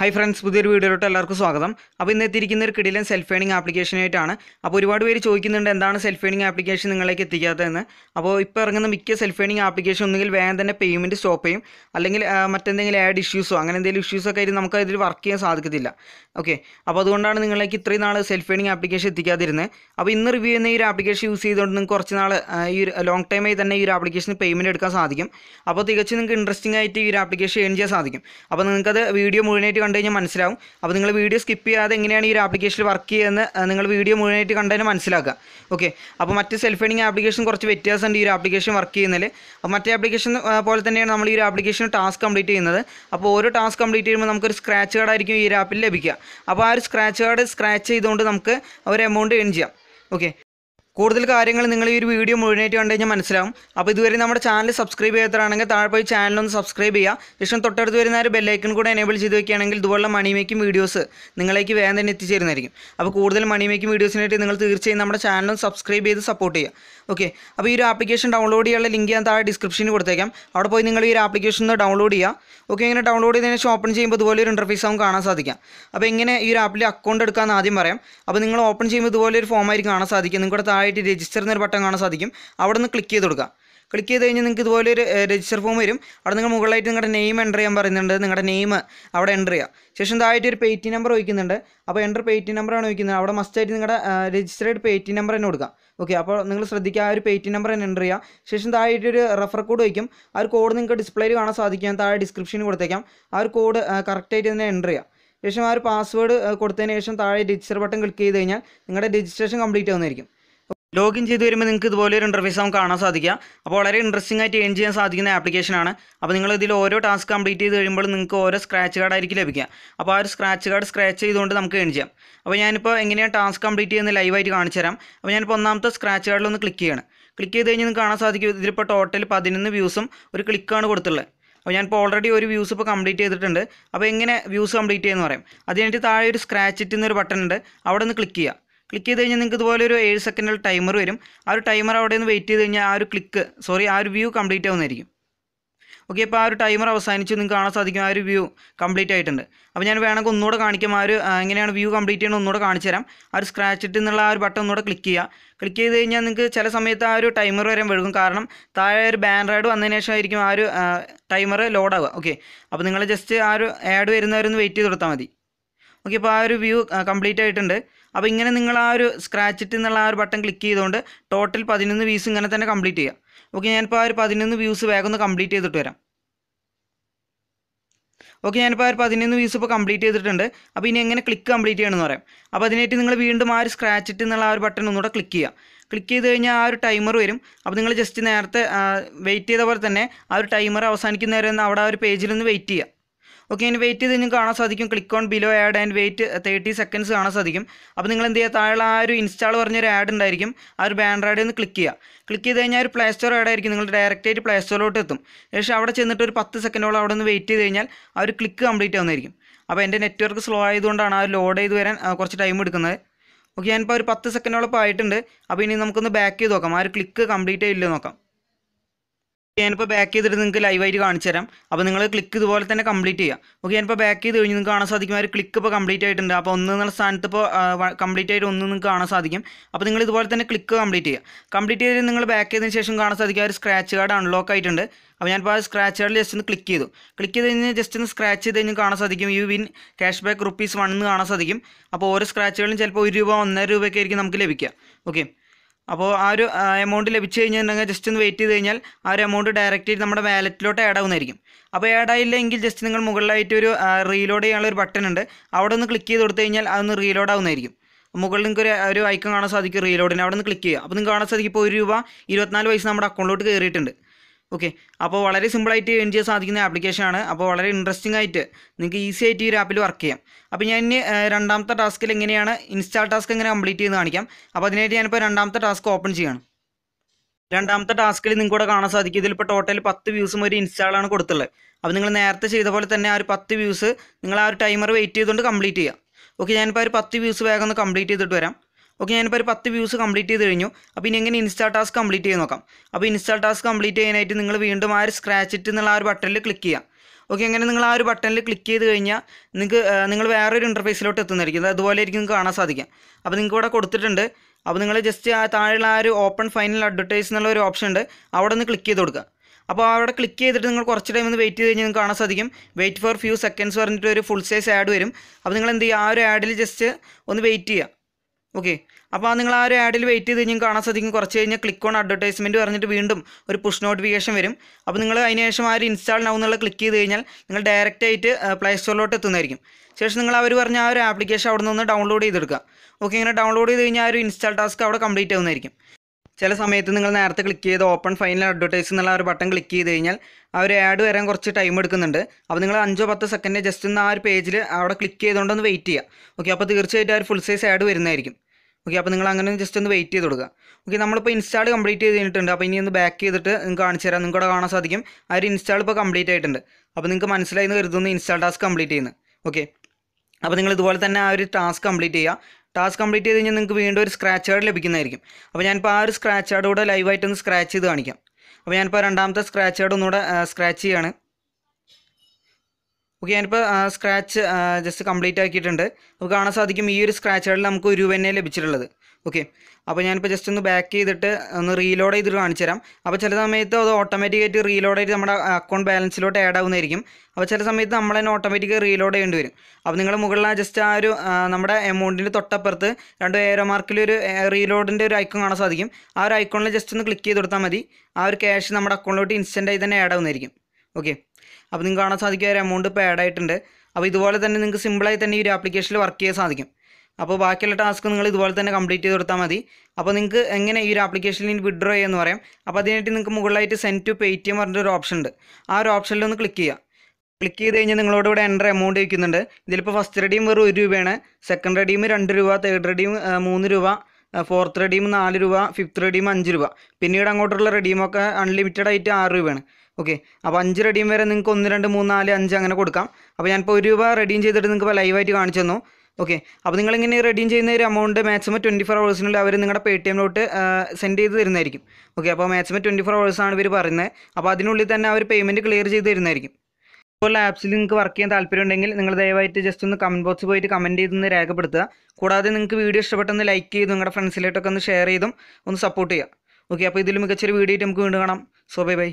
hi friends പുതിയൊരു വീഡിയോയിലോട്ട് എല്ലാവർക്കും സ്വാഗതം അപ്പോൾ ഇന്ന് എത്തിയിരിക്കുന്ന ഒരു കിടിലൻ സെൽഫ് ഏണിംഗ് ആപ്ലിക്കേഷനായിട്ടാണ് അപ്പോൾ ഒരുപാട് പേര് ചോദിക്കുന്നുണ്ട് എന്താണ് സെൽഫ് ഏണിംഗ് ആപ്ലിക്കേഷൻ നിങ്ങളേക്ക് എത്തിക്കാത്തതെന്ന് അപ്പോൾ ഇപ്പോൾ ഇറങ്ങുന്ന മിക്ക സെൽഫ് ഏണിംഗ് ആപ്ലിക്കേഷൻ ഒന്നുകിൽ വേഗം തന്നെ പേയ്മെൻറ്റ് സ്റ്റോപ്പ് ചെയ്യും അല്ലെങ്കിൽ മറ്റെന്തെങ്കിലും ആഡ് ഇഷ്യൂസോ അങ്ങനെ എന്തെങ്കിലും ഇഷ്യൂസൊക്കെ ആയിട്ട് നമുക്ക് ഇതിൽ വർക്ക് ചെയ്യാൻ സാധിക്കത്തില്ല ഓക്കെ അപ്പോൾ അതുകൊണ്ടാണ് നിങ്ങളേക്ക് ഇത്രയും നാൾ സെൽഫ് ഏണിംഗ് ആപ്ലിക്കേഷൻ എത്തിക്കാതിരുന്നത് അപ്പോൾ ഇന്ന് റിവ്യൂ ചെയ്യുന്ന ഈ ഒരു ആപ്ലിക്കേഷൻ യൂസ് ചെയ്തുകൊണ്ട് നിങ്ങൾക്ക് കുറച്ച് നാൾ ഈ ഒരു ലോങ് ടൈമായി തന്നെ ഈ ഒരു ആപ്ലിക്കേഷന് പേയ്മെൻറ്റ് എടുക്കാൻ സാധിക്കും അപ്പോൾ തികച്ചും നിങ്ങൾക്ക് ഇൻട്രസ്റ്റിംഗ് ആയിട്ട് ഈ ഒരു ആപ്ലിക്കേഷൻ ഏൺ ചെയ്യാൻ സാധിക്കും അപ്പോൾ നിങ്ങൾക്കത് വീഡിയോ മുഴുവനായിട്ട് കണ്ടുകഴിഞ്ഞാൽ മനസ്സിലാവും അപ്പോൾ നിങ്ങൾ വീഡിയോ സ്കിപ്പ് ചെയ്യാതെ എങ്ങനെയാണ് ഈ ഒരു ആപ്ലിക്കേഷനിൽ വർക്ക് ചെയ്യുന്നത് നിങ്ങൾ വീഡിയോ മുഴുവനായിട്ട് കണ്ടതിന് മനസ്സിലാക്കുക ഓക്കെ അപ്പോൾ മറ്റ് സെൽഫ് ഏണിംഗ് ആപ്ലിക്കേഷൻ കുറച്ച് വ്യത്യാസമുണ്ട് ഈ ഒരു ആപ്ലിക്കേഷൻ വർക്ക് ചെയ്യുന്നതിൽ അപ്പോൾ മറ്റേ ആപ്ലിക്കേഷൻ പോലെ തന്നെയാണ് നമ്മൾ ഈ ഒരു ആപ്ലിക്കേഷൻ ടാസ്ക് കംപ്ലീറ്റ് ചെയ്യുന്നത് അപ്പോൾ ഓരോ ടാസ്ക് കംപ്ലീറ്റ് ചെയ്യുമ്പോൾ നമുക്കൊരു സ്ക്രാച്ച് കാർഡായിരിക്കും ഈ ഒരു ആപ്പിൽ ലഭിക്കുക അപ്പോൾ ആ ഒരു സ്ക്രാച്ച് കാർഡ് സ്ക്രാച്ച് ചെയ്തുകൊണ്ട് നമുക്ക് ഒരു എമൗണ്ട് എൺ ചെയ്യാം ഓക്കെ കൂടുതൽ കാര്യങ്ങൾ നിങ്ങൾ ഈ ഒരു വീഡിയോ മുഴുവനായിട്ട് കണ്ടു കഴിഞ്ഞാൽ മനസ്സിലാവും അപ്പോൾ ഇതുവരെ നമ്മുടെ ചാനൽ സബ്സ്ക്രൈബ് ചെയ്യാത്തതാണെങ്കിൽ താഴെ പോയി ചാനലൊന്ന് സബ്സ്ക്രൈബ് ചെയ്യുക ഇഷ്ടം തൊട്ടടുത്ത് വരുന്ന ഒരു ബെല്ലൈക്കൺ കൂടെ എനേബിൾ ചെയ്ത് വെക്കുകയാണെങ്കിൽ ഇതുപോലുള്ള മണി മേക്കിംഗ് വീഡിയോസ് നിങ്ങളേക്ക് വേഗം തന്നെ എത്തിച്ചേരുന്നതായിരിക്കും അപ്പോൾ കൂടുതൽ മണി മേക്കിംഗ് വീഡിയോസിനായിട്ട് നിങ്ങൾ തീർച്ചയായും നമ്മുടെ ചാനലും സബ്സ്ക്രൈബ് ചെയ്ത് സപ്പോർട്ട് ചെയ്യുക ഓക്കെ അപ്പോൾ ഈ ഒരു ആപ്ലിക്കേഷൻ ഡൗൺലോഡ് ചെയ്യാനുള്ള ലിങ്ക് ഞാൻ താഴെ ഡിസ്ക്രിപ്ഷനിൽ കൊടുത്തേക്കാം അവിടെ പോയി നിങ്ങൾ ഈ ഒരു ആപ്ലിക്കേഷൻ ഒന്ന് ഡൗൺലോഡ് ചെയ്യുക ഓക്കെ ഇങ്ങനെ ഡൗൺലോഡ് ചെയ്തതിന് ശേഷം ഓപ്പൺ ചെയ്യുമ്പോൾ ഇതുപോലെ ഒരു ഇൻ്റർഫേസ് ആവും കാണാൻ സാധിക്കാം അപ്പോൾ എങ്ങനെ ഈ ഒരു ആപ്പിൽ അക്കൗണ്ട് എടുക്കാമെന്ന് ആദ്യം പറയാം അപ്പോൾ നിങ്ങൾ ഓപ്പൺ ചെയ്യുമ്പോൾ ഇതുപോലെ ഒരു ഫോമായിരിക്കും കാണാൻ സാധിക്കും നിങ്ങളുടെ താഴെ ആയിട്ട് രജിസ്റ്റർ എന്നൊരു ബട്ടൺ കാണാൻ സാധിക്കും അവിടെ നിന്ന് ക്ലിക്ക് ചെയ്ത് കൊടുക്കുക ക്ലിക്ക് ചെയ്ത് കഴിഞ്ഞാൽ നിങ്ങൾക്ക് ഇതുപോലെ ഒരു രജിസ്റ്റർ ഫോം വരും അവിടെ നിങ്ങൾ മുകളിലായിട്ട് നിങ്ങളുടെ നെയിം എൻ്റർ ചെയ്യാൻ പറയുന്നുണ്ട് നിങ്ങളുടെ നെയിം അവിടെ എൻ്റർ ചെയ്യുക ശേഷം താഴായിട്ട് ഒരു പേറ്റി നമ്പർ ചോദിക്കുന്നുണ്ട് അപ്പോൾ എൻ്റർ പേറ്റി നമ്പറാണ് ചോദിക്കുന്നത് അവിടെ മസ്റ്റായിട്ട് നിങ്ങളുടെ രജിസ്റ്റേഡ് പേറ്റി നമ്പർ തന്നെ കൊടുക്കുക ഓക്കെ അപ്പോൾ നിങ്ങൾ ശ്രദ്ധിക്കുക ആ ഒരു പേറ്റി നമ്പർ തന്നെ എൻ്റർ ചെയ്യുക ശേഷം താഴായിട്ട് ഒരു റെഫർ കോഡ് വയ്ക്കും ആ ഒരു കോഡ് നിങ്ങൾക്ക് ഡിസ്പ്ലേയിൽ കാണാൻ സാധിക്കും താഴെ ഡിസ്ക്രിപ്ഷനിൽ കൊടുത്തേക്കാം ആ ഒരു കോഡ് കറക്റ്റായിട്ട് തന്നെ എൻ്റർ ചെയ്യുക ശേഷം ആ ഒരു പാസ്വേഡ് കൊടുത്തതിന് ശേഷം താഴെ രജിസ്റ്റർ ബട്ടൺ ക്ലിക്ക് ചെയ്ത് കഴിഞ്ഞാൽ നിങ്ങളുടെ രജിസ്ട്രേഷൻ കംപ്ലീറ്റ് ആവുന്നതായിരിക്കും ലോഗിൻ ചെയ്ത് വരുമ്പോൾ നിങ്ങൾക്ക് ഇതുപോലെ ഒരു ഇൻ്റർഫേസ് നമുക്ക് കാണാൻ സാധിക്കുക അപ്പോൾ വളരെ ഇൻട്രസ്റ്റിംഗ് ആയിട്ട് ഏൺ ചെയ്യാൻ സാധിക്കുന്ന ആപ്ലിക്കേഷനാണ് അപ്പോൾ നിങ്ങൾ ഇതിൽ ഓരോ ടാസ്ക് കംപ്ലീറ്റ് ചെയ്ത് കഴിയുമ്പോൾ നിങ്ങൾക്ക് ഓരോ സ്ക്രാച്ച് കാർഡ് ആയിരിക്കും ലഭിക്കുക അപ്പോൾ ആ ഒരു സ്ക്രാച്ച് കാർഡ് സ്ക്രാച്ച് ചെയ്തുകൊണ്ട് നമുക്ക് ഏൺ ചെയ്യാം അപ്പോൾ ഞാനിപ്പോൾ എങ്ങനെയാണ് ടാസ്ക് കംപ്ലീറ്റ് ചെയ്യുന്നത് ലൈവായിട്ട് കാണിച്ചു തരാം അപ്പോൾ ഞാനിപ്പോൾ ഒന്നാമത്തെ സ്ക്രാച്ച് കാർഡിൽ ഒന്ന് ക്ലിക്ക് ചെയ്യണം ക്ലിക്ക് ചെയ്ത് കഴിഞ്ഞാൽ നിങ്ങൾക്ക് കാണാൻ സാധിക്കും ഇതിലിപ്പോൾ ടോട്ടൽ പതിനൊന്ന് വ്യൂസും ഒരു ക്ലിക്കാണ് കൊടുത്തുള്ളത് അപ്പോൾ ഞാനിപ്പോൾ ഓൾറെഡി ഒരു വ്യൂസ് ഇപ്പോൾ കംപ്ലീറ്റ് ചെയ്തിട്ടുണ്ട് അപ്പോൾ എങ്ങനെ വ്യൂസ് കംപ്ലീറ്റ് ചെയ്യുമെന്ന് പറയും അതിനായിട്ട് താഴെ ഒരു സ്ക്രാച്ച് ഇറ്റ് എന്നൊരു ബട്ടൺ ഉണ്ട് അവിടെ ഒന്ന് ക്ലിക്ക് ചെയ്യുക ക്ലിക്ക് ചെയ്ത് കഴിഞ്ഞാൽ നിങ്ങൾക്ക് ഇതുപോലെ ഒരു ഏഴ് സെക്കൻഡിൽ ടൈമർ വരും ആ ഒരു ടൈമർ അവിടെ നിന്ന് വെയിറ്റ് ചെയ്ത് കഴിഞ്ഞാൽ ആ ഒരു ക്ലിക്ക് സോറി ആ ഒരു വ്യൂ കംപ്ലീറ്റ് ആവുന്നതായിരിക്കും ഓക്കെ അപ്പോൾ ആ ഒരു ടൈമർ അവസാനിച്ചു നിങ്ങൾക്ക് കാണാൻ സാധിക്കും ആ ഒരു വ്യൂ കംപ്ലീറ്റ് ആയിട്ടുണ്ട് അപ്പോൾ ഞാൻ വേണമെങ്കിൽ ഒന്നുകൂടെ കാണിക്കാം ആ ഒരു എങ്ങനെയാണ് വ്യൂ കംപ്ലീറ്റ് ചെയ്യണം ഒന്നുകൂടെ കാണിച്ചു തരാം ആ ഒരു സ്ക്രാച്ച് ഇട്ട് എന്നുള്ള ആ ഒരു ബട്ടൺ ഒന്നുകൂടെ ക്ലിക്ക് ചെയ്യുക ക്ലിക്ക് ചെയ്ത് കഴിഞ്ഞാൽ നിങ്ങൾക്ക് ചില സമയത്ത് ആ ഒരു ടൈമർ വരെ വഴുകും കാരണം താഴെ ഒരു ബാനറായിട്ട് വന്നതിന് ആയിരിക്കും ആ ഒരു ടൈമർ ലോഡാവുക ഓക്കെ അപ്പോൾ നിങ്ങൾ ജസ്റ്റ് ആ ഒരു ആഡ് വരുന്നവരൊന്ന് വെയിറ്റ് ചെയ്ത് കൊടുത്താൽ മതി ഓക്കെ അപ്പോൾ ആ ഒരു വ്യൂ കംപ്ലീറ്റ് ആയിട്ടുണ്ട് അപ്പോൾ ഇങ്ങനെ നിങ്ങൾ ആ ഒരു സ്ക്രാച്ചിട്ട് എന്നുള്ള ആ ഒരു ബട്ടൺ ക്ലിക്ക് ചെയ്തുകൊണ്ട് ടോട്ടൽ പതിനൊന്ന് വ്യൂസ് ഇങ്ങനെ തന്നെ കംപ്ലീറ്റ് ചെയ്യുക ഓക്കെ ഞാനിപ്പോൾ ആ ഒരു പതിനൊന്ന് വ്യൂസ് വേഗം ഒന്ന് കംപ്ലീറ്റ് ചെയ്തിട്ട് വരാം ഓക്കെ ഞാനിപ്പോൾ ആ ഒരു പതിനൊന്ന് വ്യൂസ് ഇപ്പോൾ കംപ്ലീറ്റ് ചെയ്തിട്ടുണ്ട് അപ്പോൾ ഇനി എങ്ങനെ ക്ലിക്ക് കംപ്ലീറ്റ് ചെയ്യണമെന്ന് പറയാം അപ്പോൾ അതിനായിട്ട് നിങ്ങൾ വീണ്ടും ആ ഒരു സ്ക്രാച്ചിട്ട് എന്നുള്ള ആ ഒരു ബട്ടൺ ഒന്നുകൂടെ ക്ലിക്ക് ചെയ്യുക ക്ലിക്ക് ചെയ്ത് കഴിഞ്ഞാൽ ആ ഒരു ടൈമർ വരും അപ്പോൾ നിങ്ങൾ ജസ്റ്റ് നേരത്തെ വെയിറ്റ് ചെയ്ത പോലെ തന്നെ ആ ഒരു ടൈമർ അവസാനിക്കുന്നവരെ അവിടെ ആ ഒരു പേജിൽ ഒന്ന് വെയിറ്റ് ചെയ്യുക ഓക്കെ ഇനി വെയിറ്റ് ചെയ്ത് നിങ്ങൾക്ക് കാണാൻ സാധിക്കും click on below ad and wait thirty seconds കാണാൻ സാധിക്കും അപ്പോൾ നിങ്ങൾ എന്ത് ചെയ്യുക താഴെ ആ ഒരു ഇൻസ്റ്റാൾ പറഞ്ഞൊരു ആഡ് ഉണ്ടായിരിക്കും ആ ഒരു ബാനർ ആഡ് ഒന്ന് ക്ലിക്ക് ചെയ്യുക ക്ലിക്ക് ചെയ്ത് കഴിഞ്ഞാൽ ഒരു പ്ലേ സ്റ്റോർ ആഡ് ആയിരിക്കും നിങ്ങൾ ഡയറക്റ്റ് ആയിട്ട് പ്ലേ സ്റ്റോറിലോട്ട് എത്തും പക്ഷേ അവിടെ ചെന്നിട്ട് ഒരു പത്ത് സെക്കൻഡോളം അവിടെ നിന്ന് വെയിറ്റ് ചെയ്ത് കഴിഞ്ഞാൽ ആ ഒരു ക്ലിക്ക് കംപ്ലീറ്റ് ആവുന്നതായിരിക്കും അപ്പോൾ എൻ്റെ നെറ്റ്വർക്ക് സ്ലോ ആയതുകൊണ്ടാണ് ആ ലോഡ് ചെയ്ത് വരാൻ കുറച്ച് ടൈം എടുക്കുന്നത് ഓക്കെ ഞാനിപ്പോൾ ഒരു പത്ത് സെക്കൻഡോളം ഇപ്പോൾ ആയിട്ടുണ്ട് അപ്പോൾ ഇനി നമുക്കൊന്ന് ബാക്ക് ചെയ്ത് നോക്കാം ആ ഒരു ക്ലിക്ക് കംപ്ലീറ്റ് ആയില്ല നോക്കാം ഞാനിപ്പോൾ ബാക്ക് ചെയ്തിട്ട് നിങ്ങൾക്ക് ലൈവായിട്ട് കാണിച്ചു തരാം അപ്പോൾ നിങ്ങൾ ക്ലിക്ക് ഇതുപോലെ തന്നെ കംപ്ലീറ്റ് ചെയ്യാം ഓക്കെ ഞാനിപ്പോൾ ബാക്ക് ചെയ്ത് കഴിഞ്ഞ് നിങ്ങൾക്ക് കാണാൻ സാധിക്കും ആ ഒരു ക്ലിക്ക് ഇപ്പോൾ കംപ്ലീറ്റ് ആയിട്ടുണ്ട് അപ്പോൾ ഒന്ന് എന്നുള്ള സ്ഥാനത്ത് ഇപ്പോൾ കംപ്ലീറ്റ് ആയിട്ട് ഒന്ന് നിങ്ങൾക്ക് കാണാൻ സാധിക്കും അപ്പോൾ നിങ്ങൾ ഇതുപോലെ തന്നെ ക്ലിക്ക് കംപ്ലീറ്റ് ചെയ്യുക കംപ്ലീറ്റ് ചെയ്ത് നിങ്ങൾ ബാക്ക് ചെയ്തതിന് ശേഷം കാണാൻ സാധിക്കും ഒരു സ്ക്രാച്ച് കാർഡ് അൺലോക്ക് ആയിട്ടുണ്ട് അപ്പോൾ ഞാനിപ്പോൾ ആ സ്ക്രാച്ച് കാർഡിൽ ജസ്റ്റ് ഒന്ന് ക്ലിക്ക് ചെയ്തു ക്ലിക്ക് ചെയ്ത് കഴിഞ്ഞ് ജസ്റ്റ് ഒന്ന് സ്ക്രാച്ച് ചെയ്ത് കഴിഞ്ഞ് കാണാൻ സാധിക്കും you win cash back rupees one എന്ന് കാണാൻ സാധിക്കും അപ്പോൾ ഓരോ സ്ക്രാച്ചുകളിലും ചിലപ്പോൾ ഒരു രൂപ ഒന്നര രൂപയൊക്കെ ആയിരിക്കും നമുക്ക് ലഭിക്കുക ഓക്കെ അപ്പോൾ ആ ഒരു എമൗണ്ട് ലഭിച്ചു കഴിഞ്ഞിട്ടുണ്ടെങ്കിൽ ജസ്റ്റ് ഒന്ന് വെയിറ്റ് ചെയ്ത് കഴിഞ്ഞാൽ ആ ഒരു എമൗണ്ട് ഡയറക്റ്റ് നമ്മുടെ വാലറ്റിലോട്ട് ആഡ് ആവുന്നതായിരിക്കും അപ്പോൾ ആഡ് ആയില്ലെങ്കിൽ ജസ്റ്റ് നിങ്ങൾ മുകളിലായിട്ട് ഒരു റീലോഡ് ചെയ്യാനുള്ള ഒരു ബട്ടൺ ഉണ്ട് അവിടെ ഒന്ന് ക്ലിക്ക് ചെയ്ത് കൊടുത്തു കഴിഞ്ഞാൽ അതൊന്ന് റീലോഡ് ആവുന്നതായിരിക്കും മുകളിൽ നിങ്ങൾക്ക് ഒരു ഒരു ഐക്കൺ കാണാൻ സാധിക്കും റീലോഡിന് അവിടെ നിന്ന് ക്ലിക്ക് ചെയ്യുക അപ്പോൾ നിങ്ങൾക്ക് കാണാൻ സാധിക്കും ഇപ്പോൾ ഒരു രൂപ ഇരുപത്തിനാല് പൈസ നമ്മുടെ അക്കൗണ്ടിലോട്ട് കയറിയിട്ടുണ്ട് ഓക്കെ അപ്പോൾ വളരെ സിമ്പിളായിട്ട് ഏൺ ചെയ്യാൻ സാധിക്കുന്ന ആപ്ലിക്കേഷൻ ആണ് അപ്പോൾ വളരെ ഇൻട്രസ്റ്റിംഗ് ആയിട്ട് നിങ്ങൾക്ക് ഈസി ആയിട്ട് ഈ ഒരു ആപ്പിൽ വർക്ക് ചെയ്യാം അപ്പോൾ ഞാൻ ഇനി രണ്ടാമത്തെ ടാസ്കിൽ എങ്ങനെയാണ് ഇൻസ്റ്റാൾ ടാസ്ക് എങ്ങനെ കംപ്ലീറ്റ് ചെയ്ത് കാണിക്കാം അപ്പോൾ അതിനായിട്ട് ഞാനിപ്പോൾ രണ്ടാമത്തെ ടാസ്ക് ഓപ്പൺ ചെയ്യണം രണ്ടാമത്തെ ടാസ്കിൽ നിങ്ങൾക്ക് ഇവിടെ കാണാൻ സാധിക്കും ഇതിലിപ്പോൾ ടോട്ടൽ പത്ത് വ്യൂസും ഒരു ഇൻസ്റ്റാളാണ് കൊടുത്തുള്ളത് അപ്പോൾ നിങ്ങൾ നേരത്തെ ചെയ്ത പോലെ തന്നെ ആ ഒരു പത്ത് വ്യൂസ് നിങ്ങൾ ആ ഒരു ടൈമർ വെയിറ്റ് ചെയ്തുകൊണ്ട് കംപ്ലീറ്റ് ചെയ്യാം ഓക്കെ ഞാനിപ്പോൾ ഒരു പത്ത് വ്യൂസ് വേഗം ഒന്ന് കംപ്ലീറ്റ് ചെയ്തിട്ട് വരാം ഓക്കെ ഞാനിപ്പോൾ ഒരു പത്ത് വ്യൂസ് കംപ്ലീറ്റ് ചെയ്ത് കഴിഞ്ഞു അപ്പോൾ ഇനി എങ്ങനെ ഇൻസ്റ്റാ ടാസ്ക് കംപ്ലീറ്റ് ചെയ്ത് നോക്കാം അപ്പോൾ ഇൻസ്റ്റാ ടാസ്ക് കംപ്ലീറ്റ് ചെയ്യാനായിട്ട് നിങ്ങൾ വീണ്ടും ആ ഒരു സ്ക്രാച്ച് ഇറ്റ് എന്നുള്ള ആ ഒരു ബട്ടണിൽ ക്ലിക്ക് ചെയ്യാം ഓക്കെ അങ്ങനെ നിങ്ങൾ ആ ഒരു ബട്ടണിൽ ക്ലിക്ക് ചെയ്ത് കഴിഞ്ഞാൽ നിങ്ങൾക്ക് നിങ്ങൾ വേറൊരു ഇൻ്റർഫേസിലോട്ട് എത്തുന്നതായിരിക്കും അതുപോലെ ആയിരിക്കും നിങ്ങൾക്ക് കാണാൻ സാധിക്കും അപ്പോൾ നിങ്ങൾക്ക് ഇവിടെ കൊടുത്തിട്ടുണ്ട് അപ്പോൾ നിങ്ങൾ ജസ്റ്റ് ആ താഴെയുള്ള ആ ഒരു ഓപ്പൺ ഫൈനൽ അഡ്വർടൈസ് എന്നുള്ള ഒരു ഓപ്ഷൻ ഉണ്ട് അവിടെ നിന്ന് ക്ലിക്ക് ചെയ്ത് കൊടുക്കുക അപ്പോൾ അവിടെ ക്ലിക്ക് ചെയ്തിട്ട് നിങ്ങൾ കുറച്ച് ടൈം ഒന്ന് വെയിറ്റ് ചെയ്ത് കഴിഞ്ഞാൽ നിങ്ങൾക്ക് കാണാൻ സാധിക്കും വെയിറ്റ് ഫോർ ഫ്യൂ സെക്കൻഡ്സ് പറഞ്ഞിട്ട് ഒരു ഫുൾ സൈസ് ആഡ് വരും അപ്പോൾ നിങ്ങൾ എന്ത് ചെയ്യുക ആ ഒരു ആഡിൽ ജസ്റ്റ് ഒന്ന് വെയിറ്റ് ചെയ്യുക ഓക്കെ അപ്പോൾ നിങ്ങൾ ആ ഒരു ആഡിൽ വെയിറ്റ് ചെയ്ത് കഴിഞ്ഞാൽ കാണാൻ സാധിക്കും കുറച്ച് കഴിഞ്ഞാൽ ക്ലിക്ക് ഓൺ അഡ്വർടൈസ്മെൻറ്റ് പറഞ്ഞിട്ട് വീണ്ടും ഒരു പുഷ് നോട്ടിഫിക്കേഷൻ വരും അപ്പോൾ നിങ്ങൾ അതിന് ശേഷം ആ ഒരു ഇൻസ്റ്റാൾ നൗ എന്നുള്ള ക്ലിക്ക് ചെയ്ത് കഴിഞ്ഞാൽ നിങ്ങൾ ഡയറക്റ്റ് ആയിട്ട് പ്ലേ സ്റ്റോറിലോട്ട് എത്തുന്നതായിരിക്കും ശേഷം നിങ്ങൾ അവർ പറഞ്ഞ ആ ഒരു ആപ്ലിക്കേഷൻ അവിടെ നിന്ന് ഡൗൺലോഡ് ചെയ്തെടുക്കുക ഓക്കെ ഇങ്ങനെ ഡൗൺലോഡ് ചെയ്ത് കഴിഞ്ഞാൽ ആ ഒരു ഇൻസ്റ്റാൾ ടാസ്ക് അവിടെ കംപ്ലീറ്റ് ആവുന്നതായിരിക്കും ചില സമയത്ത് നിങ്ങൾ നേരത്തെ ക്ലിക്ക് ചെയ്ത് ഓപ്പൺ ഫൈനൽ അഡ്വർടൈസ് എന്നുള്ള ഒരു ബട്ടൺ ക്ലിക്ക് ചെയ്ത് കഴിഞ്ഞാൽ ആ ഒരു ആഡ് വരാൻ കുറച്ച് ടൈം എടുക്കുന്നുണ്ട് അപ്പോൾ നിങ്ങൾ അഞ്ചോ പത്തോ സെക്കൻഡ് ജസ്റ്റ് ഒന്ന് ആ ഒരു പേജിൽ അവിടെ ക്ലിക്ക് ചെയ്തുകൊണ്ടൊന്ന് വെയിറ്റ് ചെയ്യുക ഓക്കെ അപ്പോൾ തീർച്ചയായിട്ടും ആ ഒരു ഫുൾ സൈസ് ആഡ് വരുന്നതായിരിക്കും ഓക്കെ അപ്പോൾ നിങ്ങൾ അങ്ങനെ ജസ്റ്റ് ഒന്ന് വെയിറ്റ് ചെയ്ത് കൊടുക്കുക ഓക്കെ നമ്മളിപ്പോൾ ഇൻസ്റ്റാൾ കംപ്ലീറ്റ് ചെയ്ത് കഴിഞ്ഞിട്ടുണ്ട് അപ്പോൾ ഇനി ഒന്ന് ബാക്ക് ചെയ്തിട്ട് നിങ്ങൾക്ക് കാണിച്ചു തരാം നിങ്ങൾക്ക് കാണാൻ സാധിക്കും ആ ഒരു ഇൻസ്റ്റാൾ ഇപ്പോൾ കംപ്ലീറ്റ് ആയിട്ടുണ്ട് അപ്പോൾ നിങ്ങൾക്ക് മനസ്സിലായി എന്ന് കരുതുന്നു ഇൻസ്റ്റാൾ ടാസ്ക് കംപ്ലീറ്റ് ചെയ്യുന്നത് ഓക്കെ അപ്പോൾ നിങ്ങൾ ഇതുപോലെ തന്നെ ആ ഒരു ടാസ്ക് കംപ്ലീറ്റ് ചെയ്യുക ടാസ്ക് കംപ്ലീറ്റ് ചെയ്ത് കഴിഞ്ഞാൽ നിങ്ങൾക്ക് വീണ്ടും ഒരു സ്ക്രാച്ച് കാർഡ് ലഭിക്കുന്നതായിരിക്കും അപ്പോൾ ഞാനിപ്പോൾ ആ ഒരു സ്ക്രാച്ച് കാർഡ് കൂടെ ലൈവായിട്ടൊന്ന് സ്ക്രാച്ച് ചെയ്ത് കാണിക്കാം അപ്പോൾ ഞാനിപ്പോൾ രണ്ടാമത്തെ സ്ക്രാച്ച് കാർഡ് ഒന്നുകൂടെ സ്ക്രാച്ച് ചെയ്യാണ് ഓക്കെ ഞാനിപ്പോൾ സ്ക്രാച്ച് ജസ്റ്റ് കംപ്ലീറ്റ് ആക്കിയിട്ടുണ്ട് അപ്പോൾ കാണാൻ സാധിക്കും ഈ ഒരു സ്ക്രാച്ച് കാർഡിൽ നമുക്ക് ഒരു രൂപ തന്നെ ലഭിച്ചിട്ടുള്ളത് ഓക്കെ അപ്പോൾ ഞാനിപ്പോൾ ജസ്റ്റ് ഒന്ന് ബാക്ക് ചെയ്തിട്ട് ഒന്ന് റീലോഡ് ചെയ്തിട്ട് കാണിച്ചു തരാം അപ്പോൾ ചില സമയത്ത് അത് ഓട്ടോമാറ്റിക്കായിട്ട് റീലോഡ് ആയിട്ട് നമ്മുടെ അക്കൗണ്ട് ബാലൻസിലോട്ട് ആഡ് ആവുന്നതായിരിക്കും അപ്പോൾ ചില സമയത്ത് നമ്മൾ തന്നെ ഓട്ടോമാറ്റിക്കായി റീലോഡ് ചെയ്യേണ്ടി വരും അപ്പോൾ നിങ്ങൾ മുകളിൽ ജസ്റ്റ് ആ ഒരു നമ്മുടെ എമൗണ്ടിൻ്റെ തൊട്ടപ്പുറത്ത് രണ്ട് ഏരോ മാർക്കിൽ ഒരു റീലോഡിൻ്റെ ഒരു ഐക്കൺ കാണാൻ സാധിക്കും ആ ഒരു ഐക്കണിൽ ജസ്റ്റ് ഒന്ന് ക്ലിക്ക് ചെയ്ത് കൊടുത്താൽ മതി ആ ഒരു ക്യാഷ് നമ്മുടെ അക്കൗണ്ടിലോട്ട് ഇൻസ്റ്റൻ്റായി തന്നെ ആഡ് ആവുന്നതായിരിക്കും ഓക്കെ അപ്പോൾ നിങ്ങൾക്ക് കാണാൻ സാധിക്കും ഒരു എമൗണ്ട് ഇപ്പോൾ ആഡ് ആയിട്ടുണ്ട് അപ്പോൾ ഇതുപോലെ തന്നെ നിങ്ങൾക്ക് സിമ്പിളായി തന്നെ ഈ ഒരു ആപ്ലിക്കേഷനിൽ വർക്ക് ചെയ്യാൻ സാധിക്കും അപ്പോൾ ബാക്കിയുള്ള ടാസ്ക് നിങ്ങൾ ഇതുപോലെ തന്നെ കംപ്ലീറ്റ് ചെയ്ത് കൊടുത്താൽ മതി അപ്പോൾ നിങ്ങൾക്ക് എങ്ങനെ ഈ ഒരു ആപ്ലിക്കേഷനിൽ വിഡ്രോ എന്ന് പറയാം അപ്പോൾ അതിനായിട്ട് നിങ്ങൾക്ക് മുകളിലായിട്ട് send to Paytm പറഞ്ഞൊരു ഓപ്ഷൻ ഉണ്ട് ആ ഒരു ഓപ്ഷനിൽ ഒന്ന് ക്ലിക്ക് ചെയ്യുക ക്ലിക്ക് ചെയ്ത് കഴിഞ്ഞാൽ നിങ്ങളോട് ഇവിടെ എൻ്റർ എമൗണ്ട് ചോദിക്കുന്നുണ്ട് ഇതിലിപ്പോൾ ഫസ്റ്റ് റെഡിയും വെറും ഒരു രൂപയാണ് സെക്കൻഡ് റെഡിയും രണ്ട് രൂപ തേർഡ് റെഡിയും മൂന്ന് രൂപ ഫോർത്ത് റെഡിയും നാല് രൂപ ഫിഫ്ത്ത് റെഡിയും അഞ്ച് രൂപ പിന്നീട് അങ്ങോട്ടുള്ള റെഡിയുമൊക്കെ അൺലിമിറ്റഡ് ആയിട്ട് ആറ് രൂപയാണ് ഓക്കെ അപ്പോൾ അഞ്ച് റെഡിയും വരെ നിങ്ങൾക്ക് ഒന്ന് രണ്ട് മൂന്ന് നാല് അഞ്ച് അങ്ങനെ കൊടുക്കാം അപ്പോൾ ഞാനിപ്പോൾ ഒരു രൂപ റെഡിയും ചെയ്തിട്ട് നിങ്ങൾക്ക് ഇപ്പോൾ ലൈവായിട്ട് കാണിച്ചു തന്നു ഓക്കെ അപ്പോൾ നിങ്ങൾ ഇങ്ങനെ റെഡീം ചെയ്യുന്ന ഒരു എമൗണ്ട് മാക്സിമം ട്വൻറ്റി ഫോർ അവേഴ്സിനുള്ളിൽ അവർ നിങ്ങളുടെ പേ ടി എമ്മിലോട്ട് സെൻഡ് ചെയ്ത് തരുന്നതായിരിക്കും ഓക്കെ അപ്പോൾ മാക്സിമം ട്വൻറ്റി ഫോർ ആണ് ഇവർ പറയുന്നത് അപ്പോൾ അതിനുള്ളിൽ തന്നെ അവർ പേയ്മെൻറ്റ് ക്ലിയർ ചെയ്ത് തരുന്നതായിരിക്കും ഇപ്പോൾ ആപ്സിൽ നിങ്ങൾക്ക് വർക്ക് ചെയ്യാൻ ഉണ്ടെങ്കിൽ നിങ്ങൾ ദയവായിട്ട് ജസ്റ്റ് ഒന്ന് കമൻറ്റ് ബോക്സ് പോയിട്ട് കമൻറ്റ് ചെയ്തൊന്ന് രേഖപ്പെടുത്തുക കൂടാതെ നിങ്ങൾക്ക് വീഡിയോ ഇഷ്ടപ്പെട്ടൊന്ന് ലൈക്ക് ചെയ്ത് നിങ്ങളുടെ ഫ്രണ്ട്സിലോട്ടൊക്കെ ഒന്ന് ഷെയർ ചെയ്തും ഒന്ന് സപ്പോർട്ട് ചെയ്യുക ഓക്കെ അപ്പോൾ ഇതിൽ മികച്ചൊരു വീഡിയോ നമുക്ക് വീണ്ടും കാണാം സോ ബൈ ബൈ